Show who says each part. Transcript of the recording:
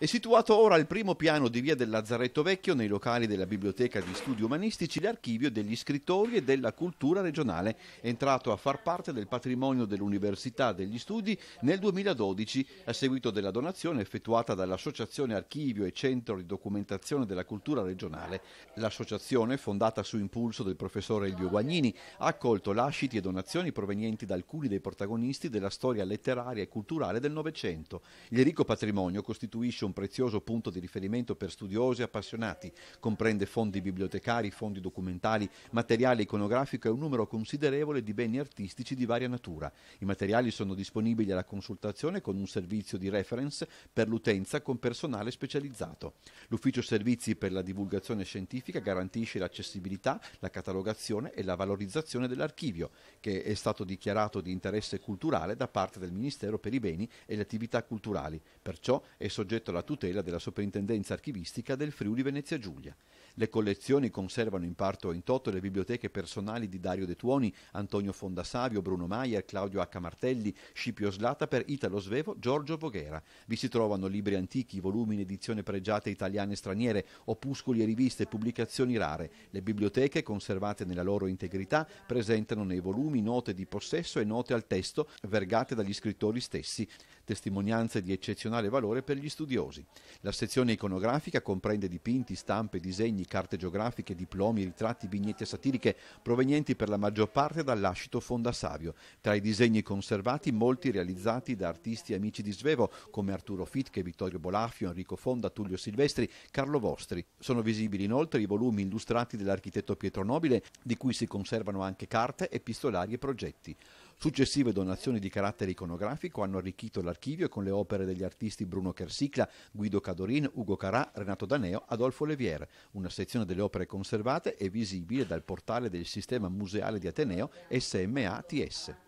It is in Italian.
Speaker 1: È situato ora al primo piano di via del Lazzaretto Vecchio, nei locali della Biblioteca di Studi Umanistici, l'archivio degli scrittori e della cultura regionale, entrato a far parte del patrimonio dell'Università degli Studi nel 2012, a seguito della donazione effettuata dall'Associazione Archivio e Centro di Documentazione della Cultura Regionale. L'associazione, fondata su impulso del professore Elvio Guagnini, ha accolto lasciti e donazioni provenienti da alcuni dei protagonisti della storia letteraria e culturale del Novecento. Il ricco patrimonio costituisce un un prezioso punto di riferimento per studiosi e appassionati. Comprende fondi bibliotecari, fondi documentali, materiale iconografico e un numero considerevole di beni artistici di varia natura. I materiali sono disponibili alla consultazione con un servizio di reference per l'utenza con personale specializzato. L'ufficio servizi per la divulgazione scientifica garantisce l'accessibilità, la catalogazione e la valorizzazione dell'archivio, che è stato dichiarato di interesse culturale da parte del Ministero per i beni e le attività culturali. Perciò è soggetto alla la tutela della Soprintendenza archivistica del Friuli Venezia Giulia. Le collezioni conservano in parte o in toto le biblioteche personali di Dario De Tuoni, Antonio Fondasavio, Bruno Maier, Claudio H. Martelli, Scipio Slata per Italo Svevo, Giorgio Voghera. Vi si trovano libri antichi, volumi in edizione pregiate italiane e straniere, opuscoli e riviste, pubblicazioni rare. Le biblioteche, conservate nella loro integrità, presentano nei volumi note di possesso e note al testo vergate dagli scrittori stessi, testimonianze di eccezionale valore per gli studiosi preziosi. La sezione iconografica comprende dipinti, stampe, disegni, carte geografiche, diplomi, ritratti, vignette satiriche provenienti per la maggior parte dall'ascito Fonda Savio. Tra i disegni conservati molti realizzati da artisti amici di Svevo come Arturo Fitche, Vittorio Bolaffio, Enrico Fonda, Tullio Silvestri, Carlo Vostri. Sono visibili inoltre i volumi illustrati dell'architetto Pietro Nobile di cui si conservano anche carte, epistolari e progetti. Successive donazioni di carattere iconografico hanno arricchito l'archivio con le opere degli artisti Bruno Chersicla, Guido Cadorin, Ugo Carà, Renato Daneo, Adolfo Levier. Una sezione delle opere conservate è visibile dal portale del sistema museale di Ateneo SMATS.